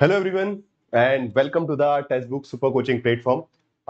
Hello everyone and welcome to the Testbook super coaching platform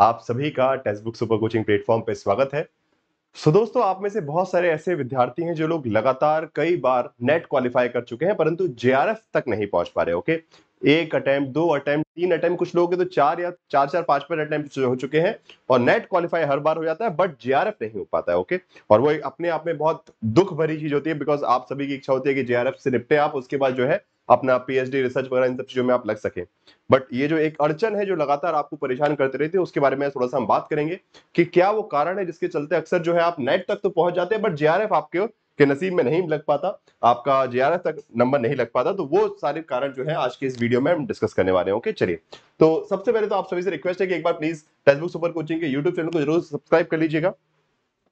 आप सभी का Testbook super coaching platform पर स्वागत है सो so, दोस्तों आप में से बहुत सारे ऐसे विद्यार्थी हैं जो लोग लगातार कई बार नेट क्वालिफाई कर चुके हैं परंतु जे तक नहीं पहुंच पा रहे ओके okay? एक अटेम्प्ट दो अटेम्प्ट तीन अटेम्प्ट कुछ के तो चार या चार चार पांच पांच अटेम्प्ट हो चुके हैं और नेट क्वालिफाई हर बार हो जाता है बट जेआरएफ नहीं हो पाता है ओके और वो अपने आप में बहुत दुख भरी चीज होती है बिकॉज आप सभी की इच्छा होती है कि जेआरएफ से निपटे आप उसके बाद जो है अपना पीएचडी रिसर्च वगैरह इन सब चीजों में आप लग सके बट ये जो एक अड़चन है जो लगातार आपको परेशान करते रहती है उसके बारे में थोड़ा सा हम बात करेंगे कि क्या वो कारण है जिसके चलते अक्सर जो है आप नेट तक तो पहुंच जाते हैं बट जे आपके के नसीब में नहीं लग पाता आपका जे तक नंबर नहीं लग पाता तो वो सारे कारण जो है आज के इस वीडियो में हम डिस्कस करने वाले हैं ओके चलिए तो सबसे पहले तो आप सभी से रिक्वेस्ट है कि एक बार प्लीज टेक्सबुक सुपर कोचिंग के यूट्यूब चैनल को जरूर सब्सक्राइब कर लीजिएगा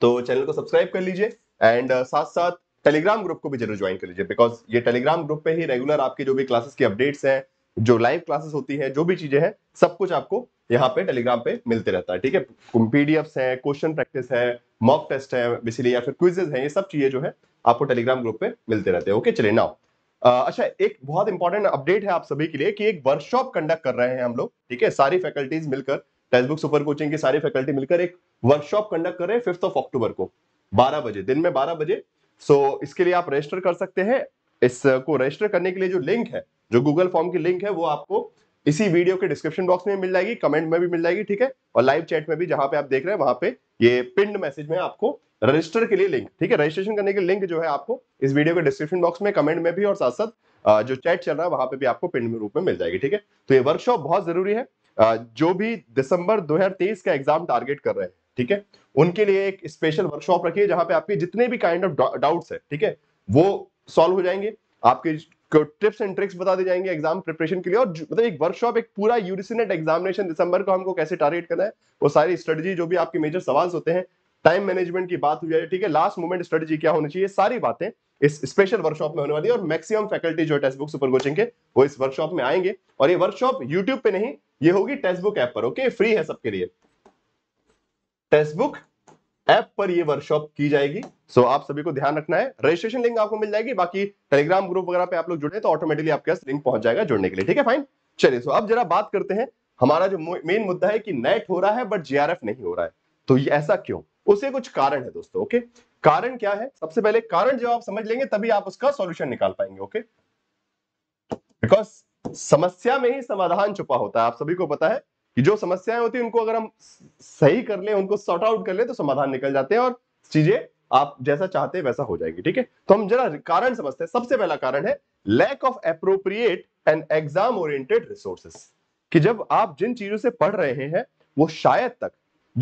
तो चैनल को सब्सक्राइब कर लीजिए एंड साथ साथ टेलीग्राम ग्रुप को भी जरूर ज्वाइन कर लीजिए बिकॉज ये टेलीग्राम ग्रुप पे ही रेगुलर आपके जो भी क्लासेस की अपडेट्स हैं जो लाइव क्लासेस होती है जो भी चीजें हैं सब कुछ आपको यहाँ पे टेलीग्राम पे मिलते रहता है ठीक है पीडीएफ्स है क्वेश्चन प्रैक्टिस है मॉक टेस्ट है बेसिकली या फिर क्विजेज हैं ये सब चीजें जो है आपको टेलीग्राम ग्रुप पे मिलते रहते हैं ओके चलिए नाउ अच्छा एक बहुत इंपॉर्टेंट अपडेट है आप सभी के लिए कि एक वर्कशॉप कंडक्ट कर रहे हैं हम लोग ठीक है सारी फैकल्टीज मिलकर टेक्सबुक सुपर कोचिंग की सारी फैकल्टी मिलकर एक वर्कशॉप कंडक्ट कर रहे हैं फिफ्थ ऑफ अक्टूबर को बारह बजे दिन में बारह बजे सो इसके लिए आप रजिस्टर कर सकते हैं इसको रजिस्टर करने के लिए जो लिंक है जो गूगल फॉर्म की लिंक है वो आपको इसी वीडियो के डिस्क्रिप्शन बॉक्स में मिल जाएगी कमेंट में भी मिल जाएगी ठीक है और लाइव चैट में भी जहां पे आप देख रहे हैं वहां पे ये पिंड मैसेज में आपको रजिस्टर के लिए लिंक ठीक है रजिस्ट्रेशन करने के लिंक जो है आपको इस वीडियो के डिस्क्रिप्शन बॉक्स में कमेंट में भी और साथ साथ जो चैट चल रहा है वहां पर भी आपको पिंड रूप में मिल जाएगी ठीक है तो ये वर्कशॉप बहुत जरूरी है जो भी दिसंबर दो का एग्जाम टारगेट कर रहे हैं ठीक है उनके लिए एक स्पेशल वर्कशॉप रखिए जहां पे आपके जितने भी काइंड ऑफ डाउट्स है ठीक है वो सॉल्व हो जाएंगे आपके टिप्स एंड ट्रिक्स बता दी जाएंगे एग्जाम प्रिपरेशन के लिए और मतलब एक वर्कशॉप एक पूरा यूरिसिनेट एग्जामिनेशन दिसंबर को हमको कैसे टारगेट करना है वो सारी स्ट्रेटजी जो भी आपके मेजर सवाल होते हैं टाइम मैनेजमेंट की बात हुई है ठीक है लास्ट मोमेंट स्ट्रेटजी क्या होनी चाहिए सारी बातें इस स्पेशल वर्कशॉप में होने वाली है और मैक्सिमम फैकल्टी जो टेस्ट बुक सुपर कोचिंग के वो इस वर्कशॉप में आएंगे और ये वर्कशॉप यूट्यूब पे नहीं ये होगी टेस्ट बुक ऐप पर ओके फ्री है सबके लिए टेस्ट बुक ऐप पर ये वर्कशॉप की जाएगी सो आप सभी को ध्यान रखना है रजिस्ट्रेशन लिंक आपको मिल जाएगी बाकी टेलीग्राम ग्रुप वगैरह पे आप लोग जुड़े तो ऑटोमेटिकली आपके पास लिंक पहुंच जाएगा जुड़ने के लिए ठीक है फाइन चलिए सो अब जरा बात करते हैं हमारा जो मेन मुद्दा है कि नेट हो रहा है बट जीआरएफ नहीं हो रहा है तो ये ऐसा क्यों उसे कुछ कारण है दोस्तों ओके कारण क्या है सबसे पहले कारण जब आप समझ लेंगे तभी आप उसका सॉल्यूशन निकाल पाएंगे ओके बिकॉज समस्या में ही समाधान छुपा होता है आप सभी को पता है कि जो समस्याएं होती है उनको अगर हम सही कर ले उनको सॉर्ट आउट कर ले तो समाधान निकल जाते हैं और चीजें आप जैसा चाहते हैं वैसा हो जाएगी ठीक है तो हम जरा कारण समझते हैं सबसे पहला कारण है lack of appropriate and exam oriented resources कि जब आप जिन चीजों से पढ़ रहे हैं वो शायद तक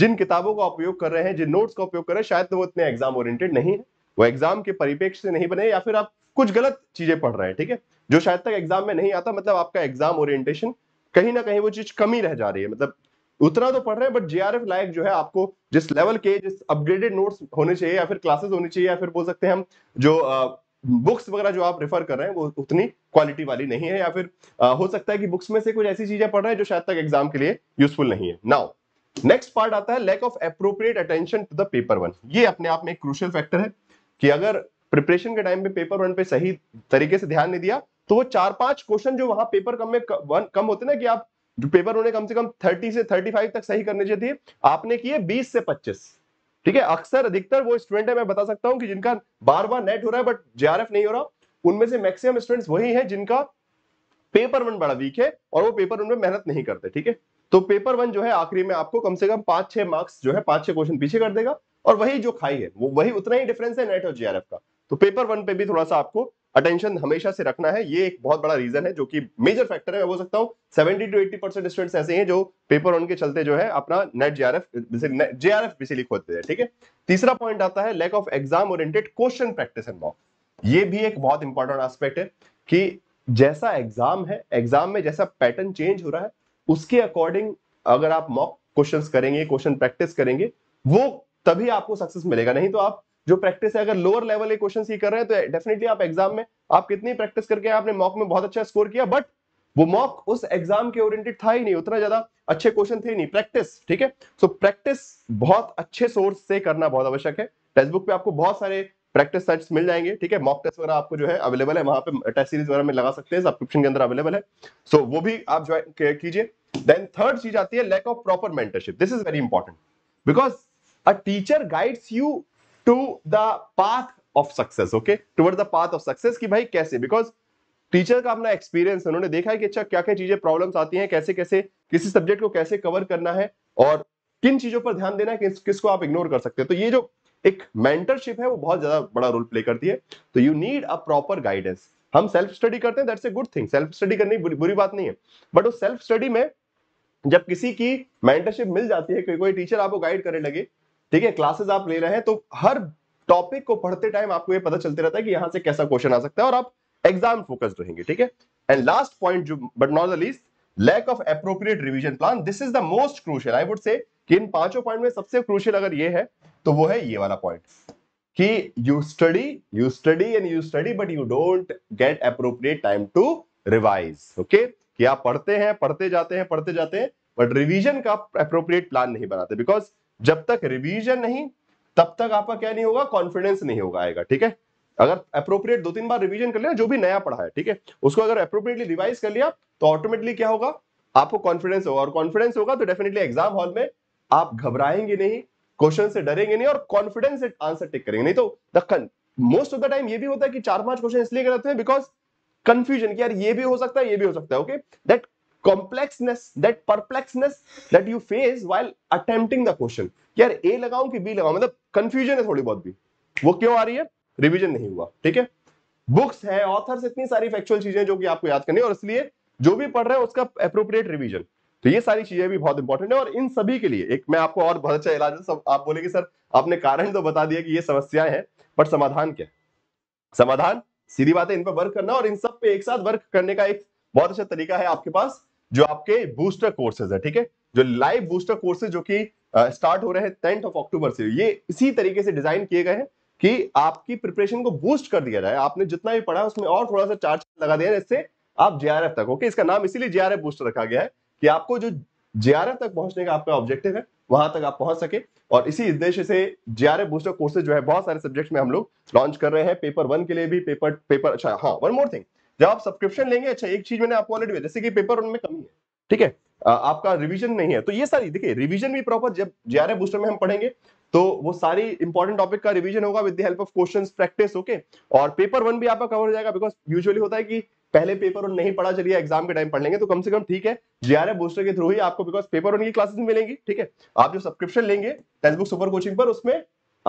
जिन किताबों का उपयोग कर रहे हैं जिन नोट्स का उपयोग कर रहे हैं शायद वो इतने एग्जाम ओरिएंटेड नहीं है वो एग्जाम के परिपेक्ष से नहीं बने या फिर आप कुछ गलत चीजें पढ़ रहे हैं ठीक है जो शायद तक एग्जाम में नहीं आता मतलब आपका एग्जाम ओरिएंटेशन कहीं ना कहीं वो चीज कमी रह जा रही है मतलब उतना तो पढ़ रहे हैं बट जेआरएफ लायक जो है आपको जिस लेवल के जिस अपग्रेडेड नोट्स होने चाहिए या फिर क्लासेस होनी चाहिए या फिर बोल सकते हैं हम जो बुक्स वगैरह जो आप रेफर कर रहे हैं वो उतनी क्वालिटी वाली नहीं है या फिर आ, हो सकता है कि बुक्स में से कुछ ऐसी चीजें पढ़ रहे हैं जो शायद तक एग्जाम के लिए यूजफुल नहीं है नाउ नेक्स्ट पार्ट आता है lack of appropriate attention to the paper one ये अपने आप में एक क्रूशियल फैक्टर है कि अगर प्रिपरेशन के टाइम पे पेपर वन पे सही तरीके से ध्यान नहीं दिया तो वो चार पांच क्वेश्चन जो वहां पेपर कम में वन, कम होते ना कि आप जो पेपर उन्हें कम से कम 30 से 35 तक सही करने चाहिए आपने किए 20 से 25 ठीक है अक्सर अधिकतर वो स्टूडेंट है मैं बता सकता हूं कि जिनका बार बार नेट हो रहा है बट जे नहीं हो रहा उनमें से मैक्सिमम स्टूडेंट्स वही है जिनका पेपर वन बड़ा वीक है और वो पेपर उनमें मेहनत नहीं करते ठीक है तो पेपर वन जो है आखिरी में आपको कम से कम पांच छह मार्क्स जो है पांच छह क्वेश्चन पीछे कर देगा और वही जो खाई है वो वही उतना ही डिफरेंस है नेट और जेआरएफ का तो पेपर वन पे भी थोड़ा सा आपको अटेंशन हमेशा से रखना है ये एक बहुत बड़ा रीजन है जो कि मेजर फैक्टर है मैं बोल सकता हूँ seventy to eighty percent students ऐसे हैं जो पेपर वन के चलते जो है अपना NET J R F basically खोलते हैं ठीक है तीसरा पॉइंट आता है lack of exam oriented question practice and mock ये भी एक बहुत इंपॉर्टेंट आस्पेक्ट है कि जैसा एग्जाम है एग्जाम में जैसा पैटर्न चेंज हो रहा है उसके अकॉर्डिंग अगर आप मॉक क्वेश्चंस करेंगे क्वेश्चन प्रैक्टिस करेंगे वो तभी आपको सक्सेस मिलेगा नहीं तो आप जो प्रैक्टिस है अगर लोअर लेवल के क्वेश्चन ही कर रहे हैं तो डेफिनेटली आप एग्जाम में आप कितनी प्रैक्टिस करके आपने मॉक में बहुत अच्छा स्कोर किया बट वो मॉक उस एग्जाम के ओरिएंटेड था ही नहीं उतना ज्यादा अच्छे क्वेश्चन थे नहीं प्रैक्टिस ठीक है सो प्रैक्टिस बहुत अच्छे सोर्स से करना बहुत आवश्यक है टेक्स्ट बुक पे आपको बहुत सारे प्रैक्टिस सेट्स मिल जाएंगे ठीक है मॉक टेस्ट वगैरह आपको जो है अवेलेबल है वहां पे टेस्ट सीरीज वगैरह में लगा सकते हैं सब्सक्रिप्शन के अंदर अवेलेबल है सो so, वो भी आप ज्वाइन कीजिए देन थर्ड चीज आती है lack of proper mentorship this is very important because a teacher guides you to the path of success okay toward the path of success की भाई कैसे बिकॉज टीचर का अपना एक्सपीरियंस है उन्होंने देखा है कि अच्छा क्या क्या चीजें प्रॉब्लम्स आती हैं कैसे कैसे किसी सब्जेक्ट को कैसे कवर करना है और किन चीजों पर ध्यान देना है किस किसको आप इग्नोर कर सकते हैं तो ये जो एक मेंटरशिप है वो बहुत ज्यादा बड़ा रोल प्ले करती है तो you need a proper guidance हम सेल्फ स्टडी करते हैं that's a good thing self study करनी बुरी, बुरी बात नहीं है बट उस सेल्फ स्टडी में जब किसी की मेंटरशिप मिल जाती है कोई कोई टीचर आपको गाइड करने लगे ठीक है क्लासेस आप ले रहे हैं तो हर टॉपिक को पढ़ते टाइम आपको ये पता चलते रहता है कि यहां से कैसा क्वेश्चन आ सकता है और आप एग्जाम फोकस्ड रहेंगे ठीक है एंड लास्ट पॉइंट जो but not the least lack of appropriate revision plan this is the most crucial I would say in पांचों पॉइंट में सबसे क्रूशियल अगर ये है तो वो है ये वाला पॉइंट कि you study you study and you study but you don't get appropriate time to revise okay कि आप पढ़ते हैं पढ़ते जाते हैं पढ़ते जाते हैं बट रिवीजन का अप्रोप्रिएट प्लान नहीं बनाते बिकॉज जब तक रिवीजन नहीं तब तक आपका क्या नहीं होगा कॉन्फिडेंस नहीं होगा आएगा ठीक है अगर अप्रोप्रिएट दो तीन बार रिवीजन कर लिया जो भी नया पढ़ा है ठीक है उसको अगर अप्रोप्रिएटली रिवाइज कर लिया तो ऑटोमेटिकली क्या होगा आपको कॉन्फिडेंस होगा और कॉन्फिडेंस होगा तो डेफिनेटली एग्जाम हॉल में आप घबराएंगे नहीं क्वेश्चन से डरेंगे नहीं और कॉन्फिडेंस से आंसर टिक करेंगे नहीं तो मोस्ट ऑफ द टाइम ये भी होता है कि चार पांच क्वेश्चन इसलिए करते हैं बिकॉज कंफ्यूजन यार ये भी हो सकता है ये भी हो सकता है okay that complexness that perplexness that you face while attempting the question यार ए लगाऊं कि बी लगाऊं मतलब कंफ्यूजन है थोड़ी बहुत भी वो क्यों आ रही है रिविजन नहीं हुआ ठीक है बुक्स है ऑथर्स इतनी सारी फैक्चुअल चीजें जो कि आपको याद करनी है और इसलिए जो भी पढ़ रहे हैं उसका अप्रोप्रिएट रिविजन तो ये सारी चीजें भी बहुत इंपॉर्टेंट है और इन सभी के लिए एक मैं आपको और बहुत अच्छा इलाज सब आप बोले सर आपने कारण तो बता दिया कि ये समस्याएं हैं बट समाधान क्या समाधान सीधी बात है इन पर वर्क करना और इन सब पे एक साथ वर्क करने का एक बहुत अच्छा तरीका है आपके पास जो आपके बूस्टर कोर्सेज है ठीक है जो लाइव बूस्टर कोर्सेज जो कि स्टार्ट हो रहे हैं टेंथ ऑफ अक्टूबर से ये इसी तरीके से डिजाइन किए गए हैं कि आपकी प्रिपरेशन को बूस्ट कर दिया जाए आपने जितना भी पढ़ा उसमें और थोड़ा सा चार्ज लगा दिया जिससे आप जेआरएफ तक ओके इसका नाम इसीलिए जेआरएफ बूस्टर रखा गया है कि आपको जो जेआरएफ तक पहुंचने का आपका ऑब्जेक्टिव है वहां तक आप पहुंच सके और इसी उद्देश्य से जेआरएफ बूस्टर कोर्सेज जो है बहुत सारे सब्जेक्ट में हम लोग लॉन्च कर रहे हैं पेपर वन के लिए भी पेपर पेपर अच्छा हाँ वन मोर थिंग जब आप सब्सक्रिप्शन लेंगे अच्छा एक चीज मैंने आपको ऑलरेडी जैसे कि पेपर उनमें कमी है ठीक है आपका रिवीजन नहीं है तो ये सारी देखिए रिवीजन भी प्रॉपर जब जे बूस्टर में हम पढ़ेंगे तो वो सारी इंपॉर्टेंट टॉपिक का रिवीजन होगा with the help of questions practice okay और पेपर वन भी आपका कवर हो जाएगा बिकॉज यूजुअली होता है कि पहले पेपर वन नहीं पढ़ा चलिए एग्जाम के टाइम पढ़ लेंगे तो कम से कम ठीक है जे बूस्टर के थ्रू ही आपको बिकॉज पेपर वन की क्लासेस मिलेंगी ठीक है आप जो सब्सक्रिप्शन लेंगे टेक्स्ट सुपर कोचिंग पर उसमें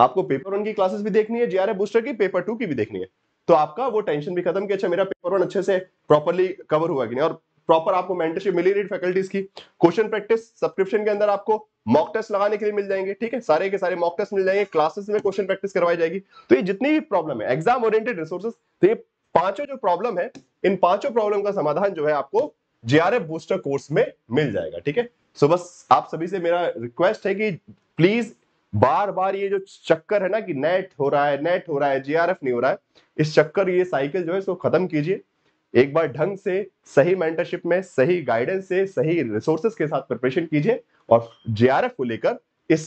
आपको पेपर वन की क्लासेस भी देखनी है जे बूस्टर की पेपर टू की भी देखनी है तो आपका वो टेंशन भी खत्म किया अच्छा, मेरा पेपर वन अच्छे से प्रॉपरली कवर हुआ कि नहीं और प्रॉपर आपको मेंटरशिप मिली रीड फैकल्टीज की क्वेश्चन प्रैक्टिस सब्सक्रिप्शन के अंदर आपको मॉक टेस्ट लगाने के लिए मिल जाएंगे ठीक है सारे के सारे मॉक टेस्ट मिल जाएंगे क्लासेस में क्वेश्चन प्रैक्टिस करवाई जाएगी तो ये जितनी भी प्रॉब्लम है एग्जाम ओरिएंटेड रिसोर्सेज तो ये पांचों जो प्रॉब्लम है इन पांचों प्रॉब्लम का समाधान जो है आपको जे बूस्टर कोर्स में मिल जाएगा ठीक है सो बस आप सभी से मेरा रिक्वेस्ट है कि प्लीज बार बार ये जो चक्कर है ना कि नेट हो रहा है नेट हो रहा है जीआरएफ नहीं हो रहा है इस चक्कर ये साइकिल जो है इसको खत्म कीजिए एक बार ढंग से सही मेंटरशिप में सही गाइडेंस से सही रिसोर्सेस के साथ प्रिपरेशन कीजिए और जीआरएफ को लेकर इस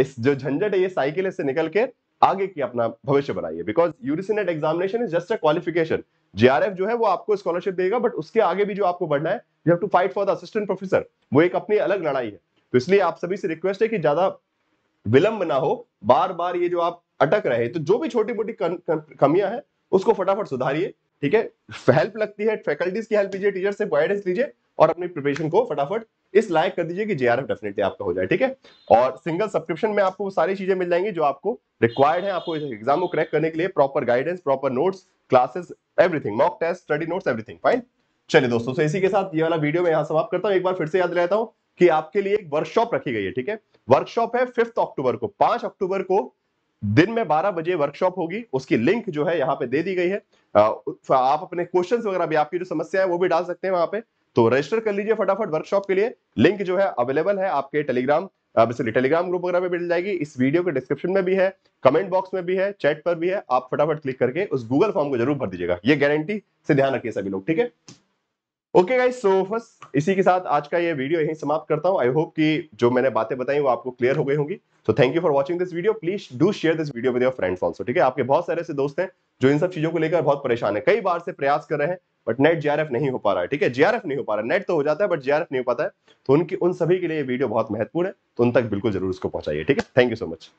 इस जो झंझट है ये साइकिल से निकल के आगे की अपना भविष्य बनाइए बिकॉज यूरिसिनेट examination is just a qualification JRF जो है वो आपको स्कॉलरशिप देगा बट उसके आगे भी जो आपको बढ़ना है you have to fight for the assistant professor वो एक अपनी अलग लड़ाई है तो इसलिए आप सभी से रिक्वेस्ट है कि ज्यादा विलंब ना हो बार बार ये जो आप अटक रहे तो जो भी छोटी मोटी कमियां हैं उसको फटाफट सुधारिए ठीक है हेल्प लगती है फैकल्टीज की हेल्प लीजिए टीचर से गाइडेंस लीजिए और अपनी प्रिपरेशन को फटाफट इस लायक कर दीजिए कि जेआरएफ डेफिनेटली आपका हो जाए ठीक है और सिंगल सब्सक्रिप्शन में आपको सारी चीजें मिल जाएंगी जो आपको रिक्वायर्ड है आपको एग्जाम को क्रैक करने के लिए proper guidance proper notes classes everything mock test study notes everything fine चलिए दोस्तों तो इसी के साथ ये वाला वीडियो में यहाँ समाप्त करता हूँ एक बार फिर से याद रहता हूँ कि आपके लिए एक वर्कशॉप रखी गई है ठीक है वर्कशॉप है फिफ्थ अक्टूबर को पांच अक्टूबर को दिन में 12 बजे वर्कशॉप होगी उसकी लिंक जो है यहाँ पे दे दी गई है आप अपने क्वेश्चन वगैरह भी आपकी जो समस्या है वो भी डाल सकते हैं वहां पे तो रजिस्टर कर लीजिए फटाफट वर्कशॉप के लिए लिंक जो है अवेलेबल है आपके टेलीग्राम टेलीग्राम ग्रुप वगैरह में मिल जाएगी इस वीडियो के डिस्क्रिप्शन में भी है कमेंट बॉक्स में भी है चैट पर भी है आप फटाफट क्लिक करके उस गूगल फॉर्म को जरूर भर दीजिएगा ये गारंटी से ध्यान रखिए सभी लोग ठीक है ओके गाइस सो फर्स इसी के साथ आज का ये वीडियो यहीं समाप्त करता हूँ आई होप कि जो मैंने बातें बताई वो आपको क्लियर हो गई होंगी so thank you for watching this video please do share this video with your friends also ठीक है आपके बहुत सारे ऐसे दोस्त हैं जो इन सब चीजों को लेकर बहुत परेशान है कई बार से प्रयास कर रहे हैं बट नेट जीआरएफ नहीं हो पा रहा है ठीक है जेआरएफ नहीं हो पा रहा है नेट तो हो जाता है बट जीआरएफ नहीं हो पाता है तो उनकी उन सभी के लिए वीडियो बहुत महत्वपूर्ण है तो उन तक बिल्कुल जरूर उसको पहुंचाइए ठीक है थैंक यू सो मच